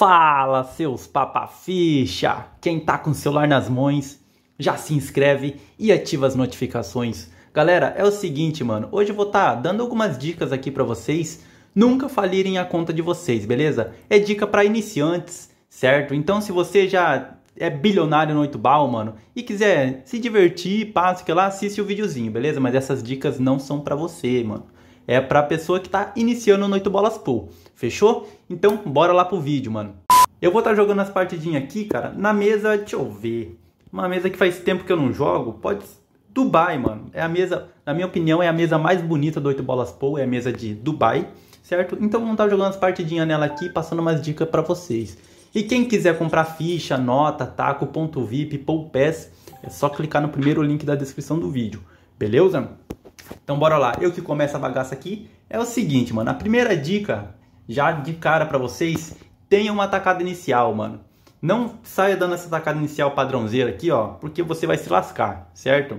Fala, seus papaficha! Quem tá com o celular nas mãos, já se inscreve e ativa as notificações. Galera, é o seguinte, mano. Hoje eu vou estar tá dando algumas dicas aqui para vocês nunca falirem a conta de vocês, beleza? É dica para iniciantes, certo? Então, se você já é bilionário no 8 bal, mano, e quiser se divertir, passa que lá, assiste o videozinho, beleza? Mas essas dicas não são para você, mano é pra pessoa que tá iniciando no 8 bolas pool. Fechou? Então, bora lá pro vídeo, mano. Eu vou estar tá jogando as partidinhas aqui, cara, na mesa, deixa eu ver. Uma mesa que faz tempo que eu não jogo, pode... Dubai, mano. É a mesa, na minha opinião, é a mesa mais bonita do 8 bolas pool, é a mesa de Dubai, certo? Então, vamos estar tá jogando as partidinhas nela aqui, passando umas dicas pra vocês. E quem quiser comprar ficha, nota, taco, ponto VIP, Pass, é só clicar no primeiro link da descrição do vídeo. Beleza? Então bora lá. Eu que começo a bagaça aqui é o seguinte, mano. A primeira dica, já de cara para vocês, tenha uma atacada inicial, mano. Não saia dando essa atacada inicial padrãozeira aqui, ó, porque você vai se lascar, certo?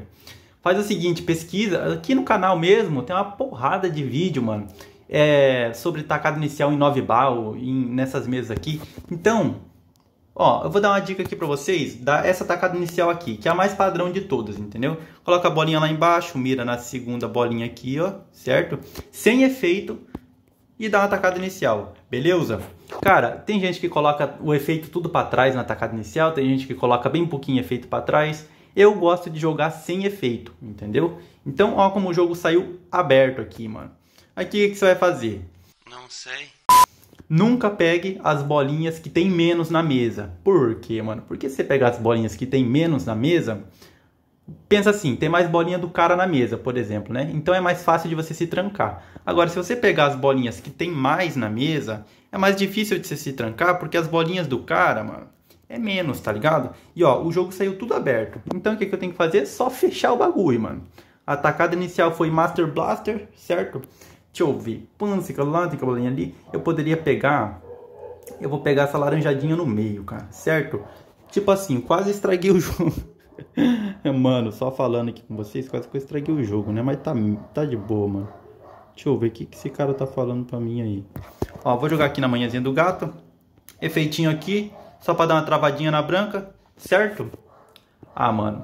Faz o seguinte, pesquisa. Aqui no canal mesmo tem uma porrada de vídeo, mano. É, sobre tacada inicial em 9 bal, em, nessas mesas aqui. Então, Ó, eu vou dar uma dica aqui pra vocês, dá essa tacada inicial aqui, que é a mais padrão de todas, entendeu? Coloca a bolinha lá embaixo, mira na segunda bolinha aqui, ó, certo? Sem efeito e dá uma tacada inicial, beleza? Cara, tem gente que coloca o efeito tudo pra trás na tacada inicial, tem gente que coloca bem pouquinho efeito pra trás. Eu gosto de jogar sem efeito, entendeu? Então, ó como o jogo saiu aberto aqui, mano. Aqui o que você vai fazer? Não sei. Nunca pegue as bolinhas que tem menos na mesa. Por quê, mano? Porque se você pegar as bolinhas que tem menos na mesa, pensa assim, tem mais bolinha do cara na mesa, por exemplo, né? Então é mais fácil de você se trancar. Agora, se você pegar as bolinhas que tem mais na mesa, é mais difícil de você se trancar, porque as bolinhas do cara, mano, é menos, tá ligado? E ó, o jogo saiu tudo aberto. Então o que, que eu tenho que fazer? Só fechar o bagulho, mano. A atacada inicial foi Master Blaster, certo? Deixa eu ver. Pano, tem cabelo lá, tem cabelo ali. Eu poderia pegar... Eu vou pegar essa laranjadinha no meio, cara. Certo? Tipo assim, quase estraguei o jogo. mano, só falando aqui com vocês, quase que eu estraguei o jogo, né? Mas tá, tá de boa, mano. Deixa eu ver o que, que esse cara tá falando pra mim aí. Ó, vou jogar aqui na manhãzinha do gato. Efeitinho aqui, só pra dar uma travadinha na branca, certo? Ah, mano.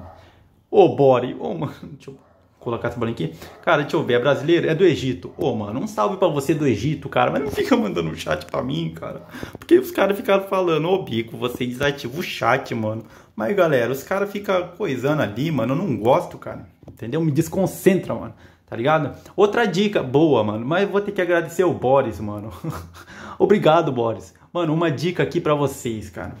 Ô, oh, body. Ô, oh, mano. Deixa eu colocar essa bolinha aqui. Cara, deixa eu ver, é brasileiro? É do Egito. Ô, oh, mano, um salve pra você do Egito, cara. Mas não fica mandando chat pra mim, cara. Porque os caras ficaram falando, ô oh, Bico, você desativa o chat, mano. Mas, galera, os caras ficam coisando ali, mano. Eu não gosto, cara. Entendeu? Me desconcentra, mano. Tá ligado? Outra dica boa, mano. Mas vou ter que agradecer o Boris, mano. Obrigado, Boris. Mano, uma dica aqui pra vocês, cara.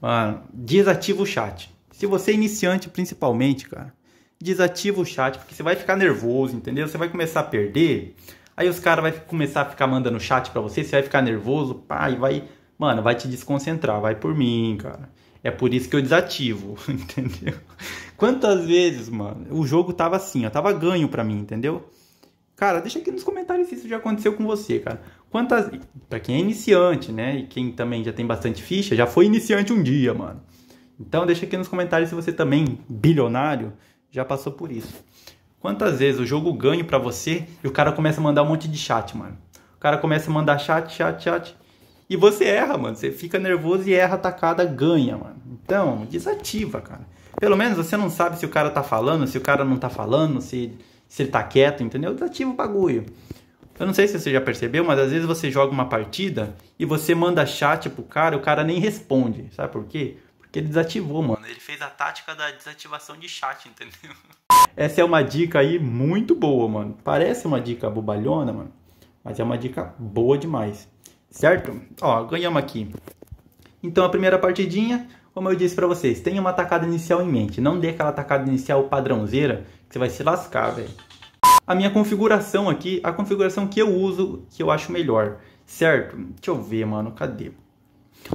Mano, desativa o chat. Se você é iniciante, principalmente, cara desativa o chat, porque você vai ficar nervoso, entendeu? Você vai começar a perder, aí os caras vai começar a ficar mandando chat para você, você vai ficar nervoso, pá, e vai, mano, vai te desconcentrar, vai por mim, cara. É por isso que eu desativo, entendeu? Quantas vezes, mano, o jogo tava assim, ó, tava ganho pra mim, entendeu? Cara, deixa aqui nos comentários se isso já aconteceu com você, cara. Quantas. Pra quem é iniciante, né? E quem também já tem bastante ficha, já foi iniciante um dia, mano. Então deixa aqui nos comentários se você também, bilionário, já passou por isso. Quantas vezes o jogo ganha para você e o cara começa a mandar um monte de chat, mano. O cara começa a mandar chat, chat, chat. E você erra, mano. Você fica nervoso e erra atacada, ganha, mano. Então, desativa, cara. Pelo menos você não sabe se o cara tá falando, se o cara não tá falando, se, se ele tá quieto, entendeu? Desativa o bagulho. Eu não sei se você já percebeu, mas às vezes você joga uma partida e você manda chat pro cara e o cara nem responde. Sabe por quê? que ele desativou, mano. Ele fez a tática da desativação de chat, entendeu? Essa é uma dica aí muito boa, mano. Parece uma dica bobalhona, mano. Mas é uma dica boa demais. Certo? Ó, ganhamos aqui. Então a primeira partidinha, como eu disse pra vocês, tenha uma atacada inicial em mente. Não dê aquela atacada inicial padrãozeira que você vai se lascar, velho. A minha configuração aqui, a configuração que eu uso, que eu acho melhor. Certo? Deixa eu ver, mano. Cadê?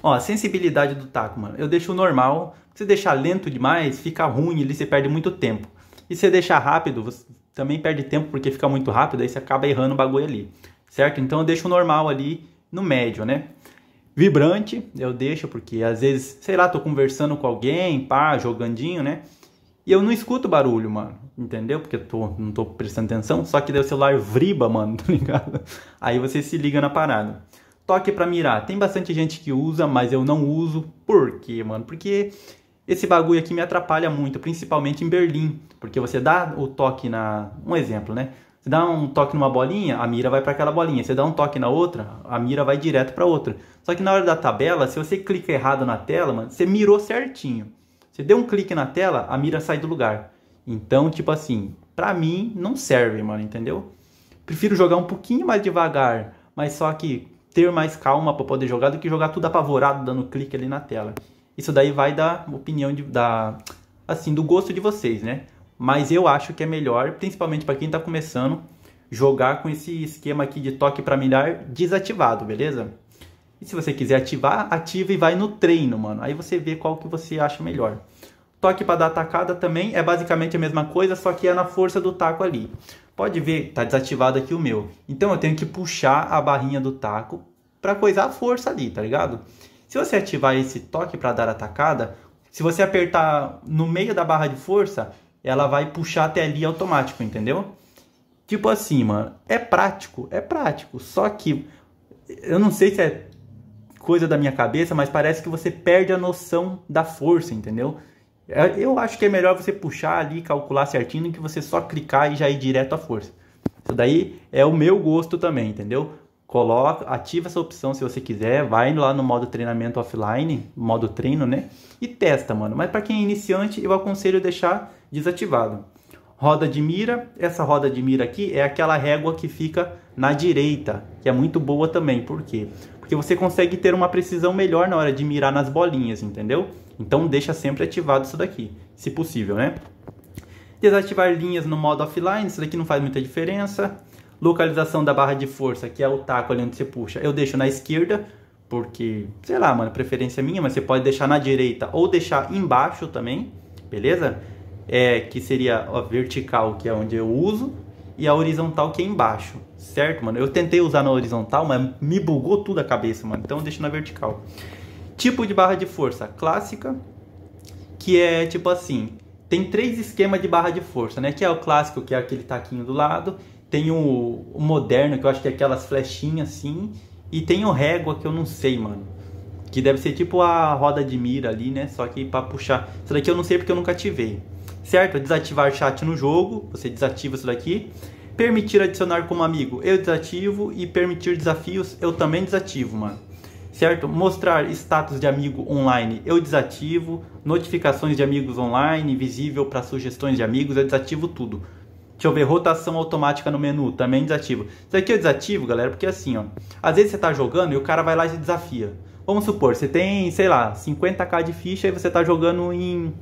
Ó, a sensibilidade do taco, mano. Eu deixo normal. Se deixar lento demais, fica ruim, ele se perde muito tempo. E se você deixar rápido, você também perde tempo porque fica muito rápido, aí você acaba errando o bagulho ali. Certo? Então eu deixo normal ali no médio, né? Vibrante, eu deixo porque às vezes, sei lá, tô conversando com alguém, pá, jogandinho, né? E eu não escuto barulho, mano. Entendeu? Porque eu tô, não tô prestando atenção. Só que daí o celular vibra, mano, tá ligado? Aí você se liga na parada toque para mirar. Tem bastante gente que usa, mas eu não uso. Por quê, mano? Porque esse bagulho aqui me atrapalha muito, principalmente em Berlim. Porque você dá o toque na... Um exemplo, né? Você dá um toque numa bolinha, a mira vai para aquela bolinha. Você dá um toque na outra, a mira vai direto para outra. Só que na hora da tabela, se você clica errado na tela, mano, você mirou certinho. Você deu um clique na tela, a mira sai do lugar. Então, tipo assim, pra mim não serve, mano, entendeu? Prefiro jogar um pouquinho mais devagar, mas só que ter mais calma para poder jogar do que jogar tudo apavorado dando clique ali na tela. Isso daí vai da opinião de, da assim do gosto de vocês, né? Mas eu acho que é melhor, principalmente para quem está começando, jogar com esse esquema aqui de toque para milhar desativado, beleza? E se você quiser ativar, ativa e vai no treino, mano. Aí você vê qual que você acha melhor. Toque para dar atacada também é basicamente a mesma coisa, só que é na força do taco ali. Pode ver, tá desativado aqui o meu. Então eu tenho que puxar a barrinha do taco para coisar a força ali, tá ligado? Se você ativar esse toque para dar a tacada, se você apertar no meio da barra de força, ela vai puxar até ali automático, entendeu? Tipo assim, mano, é prático, é prático, só que eu não sei se é coisa da minha cabeça, mas parece que você perde a noção da força, entendeu? É, eu acho que é melhor você puxar ali, calcular certinho, que você só clicar e já ir direto à força. Isso daí é o meu gosto também, entendeu? Coloca, ativa essa opção se você quiser, vai lá no modo treinamento offline, modo treino, né? E testa, mano. Mas para quem é iniciante, eu aconselho deixar desativado. Roda de mira, essa roda de mira aqui é aquela régua que fica na direita, que é muito boa também. Por quê? Porque você consegue ter uma precisão melhor na hora de mirar nas bolinhas, entendeu? Então deixa sempre ativado isso daqui, se possível, né? Desativar linhas no modo offline, isso daqui não faz muita diferença. Localização da barra de força, que é o taco ali onde você puxa, eu deixo na esquerda, porque, sei lá, mano, preferência minha, mas você pode deixar na direita ou deixar embaixo também, beleza? É, que seria a vertical, que é onde eu uso, e a horizontal, que é embaixo, certo, mano? Eu tentei usar na horizontal, mas me bugou tudo a cabeça, mano, então eu deixo na vertical. Tipo de barra de força clássica, que é tipo assim, tem três esquemas de barra de força, né? Que é o clássico, que é aquele taquinho do lado, tem o, o moderno, que eu acho que é aquelas flechinhas assim, e tem o régua, que eu não sei, mano. Que deve ser tipo a roda de mira ali, né? Só que para puxar. Isso daqui eu não sei porque eu nunca ativei. Certo? É desativar chat no jogo. Você desativa isso daqui. Permitir adicionar como amigo, eu desativo. E permitir desafios, eu também desativo, mano certo? Mostrar status de amigo online eu desativo, notificações de amigos online, visível para sugestões de amigos, eu desativo tudo. Deixa eu ver, rotação automática no menu, também desativo. Isso aqui eu desativo, galera, porque assim, ó. Às vezes você tá jogando e o cara vai lá e te desafia. Vamos supor, você tem, sei lá, 50k de ficha e você tá jogando em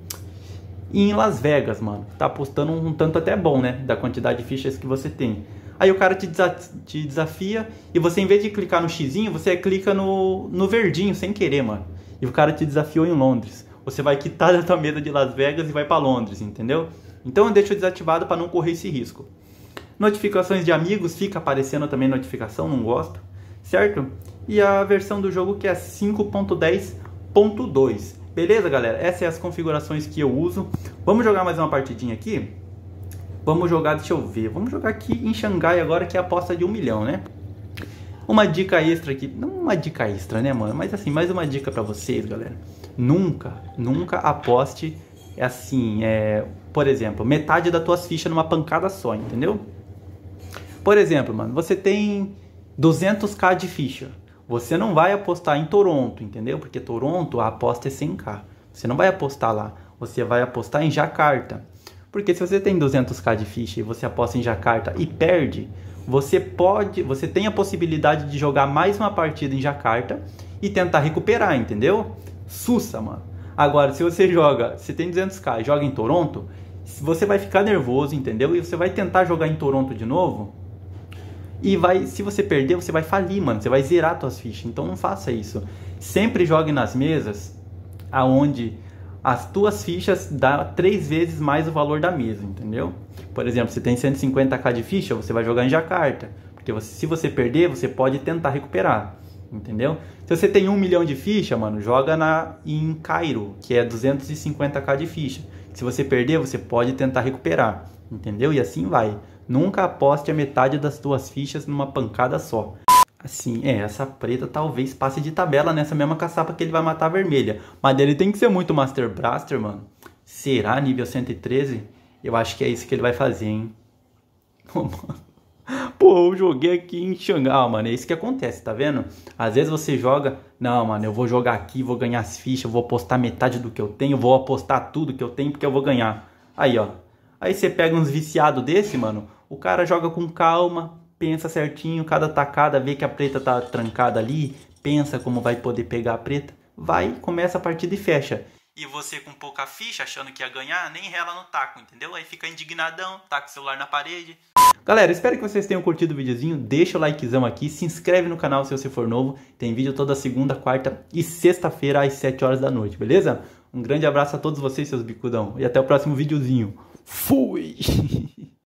em Las Vegas, mano. Tá apostando um tanto até bom, né? Da quantidade de fichas que você tem aí o cara te, desa te desafia e você, em vez de clicar no xizinho, você clica no, no verdinho sem querer, mano. E o cara te desafiou em Londres. Você vai quitar da tua mesa de Las Vegas e vai para Londres, entendeu? Então eu deixo desativado para não correr esse risco. Notificações de amigos, fica aparecendo também notificação, não gosto, certo? E a versão do jogo que é 5.10.2. Beleza, galera? Essas são as configurações que eu uso. Vamos jogar mais uma partidinha aqui? Vamos jogar, deixa eu ver, vamos jogar aqui em Xangai agora que é a aposta de um milhão, né? Uma dica extra aqui, não uma dica extra, né, mano? Mas assim, mais uma dica para vocês, galera. Nunca, nunca aposte assim, é, por exemplo, metade das tuas fichas numa pancada só, entendeu? Por exemplo, mano, você tem 200k de ficha. Você não vai apostar em Toronto, entendeu? Porque Toronto a aposta é 100k. Você não vai apostar lá. Você vai apostar em Jacarta. Porque se você tem 200k de ficha e você aposta em Jacarta e perde, você pode, você tem a possibilidade de jogar mais uma partida em Jacarta e tentar recuperar, entendeu? Sussa, mano. Agora, se você joga, você tem 200k, joga em Toronto, você vai ficar nervoso, entendeu? E você vai tentar jogar em Toronto de novo. E vai, se você perder, você vai falir, mano. Você vai zerar suas fichas. Então não faça isso. Sempre jogue nas mesas aonde as tuas fichas dá três vezes mais o valor da mesa, entendeu? Por exemplo, você tem 150k de ficha, você vai jogar em Jacarta, porque você, se você perder, você pode tentar recuperar, entendeu? Se você tem um milhão de ficha, mano, joga na em Cairo, que é 250k de ficha. Se você perder, você pode tentar recuperar, entendeu? E assim vai. Nunca aposte a metade das tuas fichas numa pancada só. Assim, é, essa preta talvez passe de tabela nessa mesma caçapa que ele vai matar a vermelha. Mas ele tem que ser muito Master Blaster, mano. Será nível 113? Eu acho que é isso que ele vai fazer, hein? Pô, eu joguei aqui em Xangai. Ah, mano, é isso que acontece, tá vendo? Às vezes você joga, não, mano, eu vou jogar aqui, vou ganhar as fichas, vou apostar metade do que eu tenho, vou apostar tudo que eu tenho porque eu vou ganhar. Aí, ó. Aí você pega uns viciados desse, mano, o cara joga com calma, pensa certinho cada tacada, vê que a preta tá trancada ali, pensa como vai poder pegar a preta, vai, começa a partida e fecha. E você com pouca ficha, achando que ia ganhar, nem rela no taco, entendeu? Aí fica indignadão, taca o celular na parede. Galera, espero que vocês tenham curtido o videozinho, deixa o likezão aqui, se inscreve no canal se você for novo, tem vídeo toda segunda, quarta e sexta-feira às 7 horas da noite, beleza? Um grande abraço a todos vocês, seus bicudão, e até o próximo videozinho. Fui!